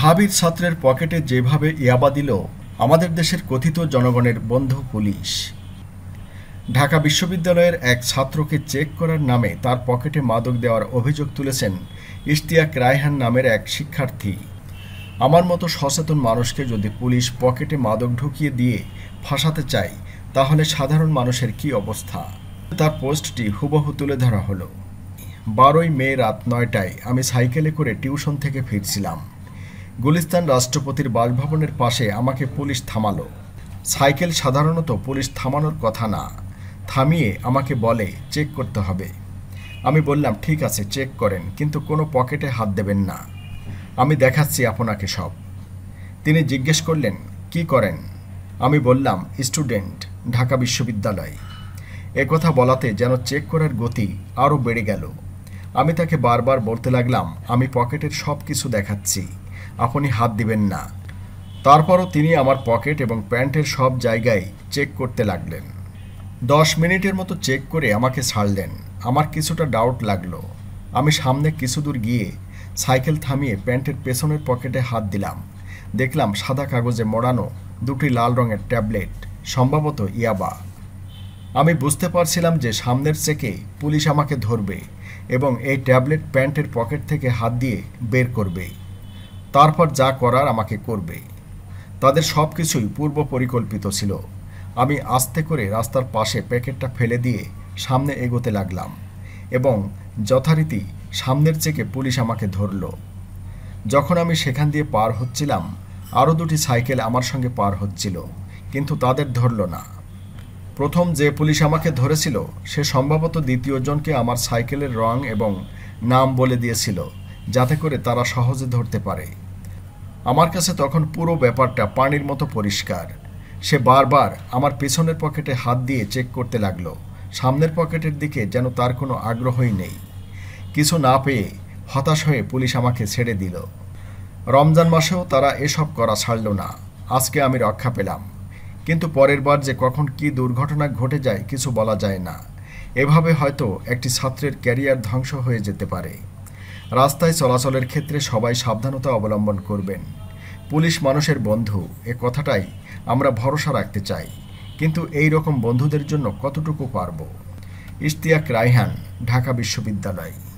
ঢাবির ছাত্রের পকেটে যেভাবে ইয়াবা দিল আমাদের দেশের কথিত জনগণের বন্ধ পুলিশ ঢাকা বিশ্ববিদ্যালয়ের এক ছাত্রকে চেক করার নামে তার পকেটে মাদক দেওয়ার অভিযোগ তুলেছেন ইশতিয়াক রায়হান নামের এক শিক্ষার্থী আমার মতো সচেতন মানুষকে যদি পুলিশ পকেটে মাদক ঢুকিয়ে দিয়ে ফাঁসাতে চায় তাহলে সাধারণ মানুষের কি অবস্থা তার পোস্টটি হুবহু তুলে ধরা হলো বারোই মে রাত নয়টায় আমি সাইকেলে করে টিউশন থেকে ফিরছিলাম গুলিস্তান রাষ্ট্রপতির বাসভবনের পাশে আমাকে পুলিশ থামালো সাইকেল সাধারণত পুলিশ থামানোর কথা না থামিয়ে আমাকে বলে চেক করতে হবে আমি বললাম ঠিক আছে চেক করেন কিন্তু কোনো পকেটে হাত দেবেন না আমি দেখাচ্ছি আপনাকে সব তিনি জিজ্ঞেস করলেন কি করেন আমি বললাম স্টুডেন্ট ঢাকা বিশ্ববিদ্যালয় একথা বলাতে যেন চেক করার গতি আরও বেড়ে গেল আমি তাকে বারবার বলতে লাগলাম আমি পকেটের সব কিছু দেখাচ্ছি আপনি হাত দিবেন না তারপরও তিনি আমার পকেট এবং প্যান্টের সব জায়গায় চেক করতে লাগলেন দশ মিনিটের মতো চেক করে আমাকে ছাড়লেন আমার কিছুটা ডাউট লাগলো আমি সামনে কিছু দূর গিয়ে সাইকেল থামিয়ে প্যান্টের পেছনের পকেটে হাত দিলাম দেখলাম সাদা কাগজে মোড়ানো দুটি লাল রঙের ট্যাবলেট সম্ভবত ইয়াবা আমি বুঝতে পারছিলাম যে সামনের চেকে পুলিশ আমাকে ধরবে এবং এই ট্যাবলেট প্যান্টের পকেট থেকে হাত দিয়ে বের করবে তারপর যা করার আমাকে করবে তাদের সব কিছুই পূর্ব পরিকল্পিত ছিল আমি আস্তে করে রাস্তার পাশে প্যাকেটটা ফেলে দিয়ে সামনে এগোতে লাগলাম এবং যথারীতি সামনের চেকে পুলিশ আমাকে ধরল যখন আমি সেখান দিয়ে পার হচ্ছিলাম আরও দুটি সাইকেল আমার সঙ্গে পার হচ্ছিল কিন্তু তাদের ধরল না প্রথম যে পুলিশ আমাকে ধরেছিল সে সম্ভবত দ্বিতীয় জনকে আমার সাইকেলের রং এবং নাম বলে দিয়েছিল যাতে করে তারা সহজে ধরতে পারে আমার কাছে তখন পুরো ব্যাপারটা পানির মতো পরিষ্কার সে বারবার আমার পেছনের পকেটে হাত দিয়ে চেক করতে লাগলো সামনের পকেটের দিকে যেন তার কোনো আগ্রহই নেই কিছু না পেয়ে হতাশ হয়ে পুলিশ আমাকে ছেড়ে দিল রমজান মাসেও তারা এসব করা ছাড়ল না আজকে আমি রক্ষা পেলাম কিন্তু পরের বার যে কখন কি দুর্ঘটনা ঘটে যায় কিছু বলা যায় না এভাবে হয়তো একটি ছাত্রের ক্যারিয়ার ধ্বংস হয়ে যেতে পারে রাস্তায় চলাচলের ক্ষেত্রে সবাই সাবধানতা অবলম্বন করবেন পুলিশ মানুষের বন্ধু এ কথাটাই আমরা ভরসা রাখতে চাই কিন্তু এই রকম বন্ধুদের জন্য কতটুকু পারব ইশতিয়াক রায়হান ঢাকা বিশ্ববিদ্যালয়